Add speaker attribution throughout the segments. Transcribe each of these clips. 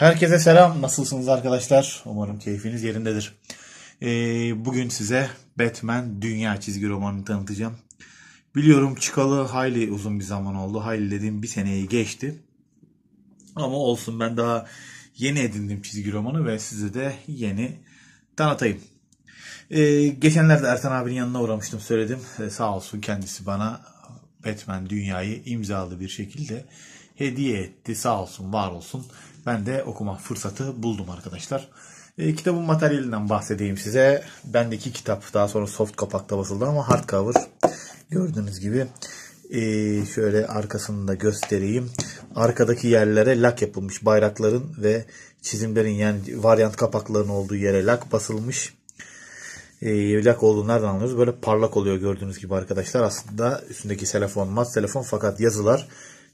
Speaker 1: Herkese selam. Nasılsınız arkadaşlar? Umarım keyfiniz yerindedir. Ee, bugün size Batman Dünya çizgi romanını tanıtacağım. Biliyorum çıkalı hayli uzun bir zaman oldu. Hayli dediğim bir seneyi geçti. Ama olsun ben daha yeni edindim çizgi romanı ve size de yeni tanıtayım. Ee, geçenlerde Ertan abinin yanına uğramıştım söyledim. Ee, sağ olsun kendisi bana Batman Dünya'yı imzalı bir şekilde hediye etti. Sağ olsun, var olsun. Ben de okuma fırsatı buldum arkadaşlar. E, kitabın materyalinden bahsedeyim size. Bendeki kitap daha sonra soft kapakta basıldı ama hardcover gördüğünüz gibi. E, şöyle arkasını da göstereyim. Arkadaki yerlere lak yapılmış. Bayrakların ve çizimlerin yani varyant kapaklarının olduğu yere lak basılmış. E, lak olduğunu nereden anlıyoruz? Böyle parlak oluyor gördüğünüz gibi arkadaşlar. Aslında üstündeki telefon mat telefon fakat yazılar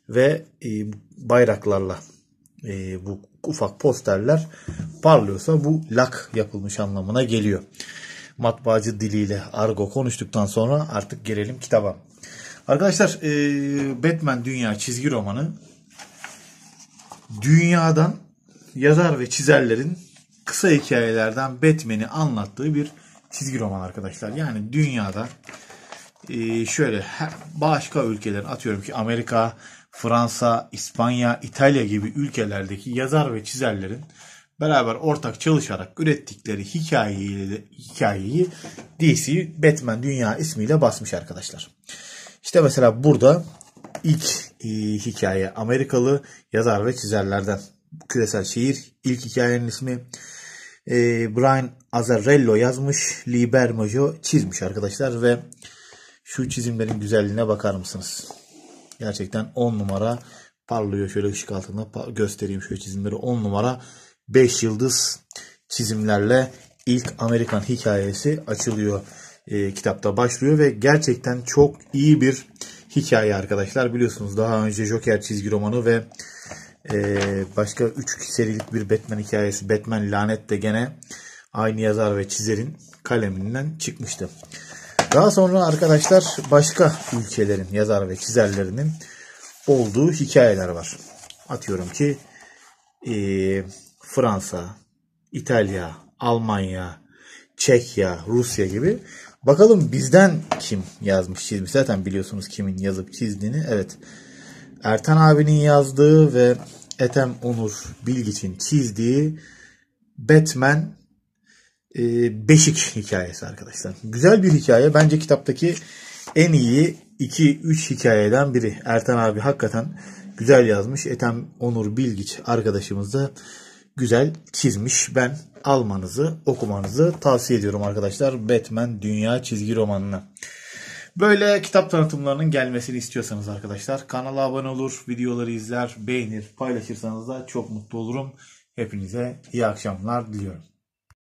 Speaker 1: ve e, bayraklarla e, bu ufak posterler parlıyorsa bu lak yapılmış anlamına geliyor. Matbaacı diliyle argo konuştuktan sonra artık gelelim kitaba. Arkadaşlar e, Batman Dünya çizgi romanı dünyadan yazar ve çizerlerin kısa hikayelerden Batman'i anlattığı bir çizgi roman arkadaşlar. Yani dünyada ee, şöyle başka ülkelerin atıyorum ki Amerika, Fransa, İspanya, İtalya gibi ülkelerdeki yazar ve çizerlerin beraber ortak çalışarak ürettikleri hikayeyi, hikayeyi DC Batman Dünya ismiyle basmış arkadaşlar. İşte mesela burada ilk e, hikaye Amerikalı yazar ve çizerlerden küresel şehir ilk hikayenin ismi e, Brian Azarello yazmış, Lee Bermejo çizmiş arkadaşlar ve şu çizimlerin güzelliğine bakar mısınız? Gerçekten 10 numara parlıyor. Şöyle ışık altında göstereyim şu çizimleri. 10 numara 5 yıldız çizimlerle ilk Amerikan hikayesi açılıyor. E, kitapta başlıyor ve gerçekten çok iyi bir hikaye arkadaşlar. Biliyorsunuz daha önce Joker çizgi romanı ve e, başka 3 serilik bir Batman hikayesi Batman Lanet de gene aynı yazar ve çizerin kaleminden çıkmıştı. Daha sonra arkadaşlar başka ülkelerin yazar ve çizerlerinin olduğu hikayeler var. Atıyorum ki e, Fransa, İtalya, Almanya, Çekya, Rusya gibi. Bakalım bizden kim yazmış çizmiş. Zaten biliyorsunuz kimin yazıp çizdiğini. Evet Ertan abinin yazdığı ve Ethem Onur Bilgiç'in çizdiği Batman ee, beşik hikayesi arkadaşlar. Güzel bir hikaye. Bence kitaptaki en iyi 2-3 hikayeden biri. Ertan abi hakikaten güzel yazmış. Etem Onur Bilgiç arkadaşımız da güzel çizmiş. Ben almanızı, okumanızı tavsiye ediyorum arkadaşlar. Batman Dünya çizgi romanına. Böyle kitap tanıtımlarının gelmesini istiyorsanız arkadaşlar kanala abone olur, videoları izler, beğenir, paylaşırsanız da çok mutlu olurum. Hepinize iyi akşamlar diliyorum.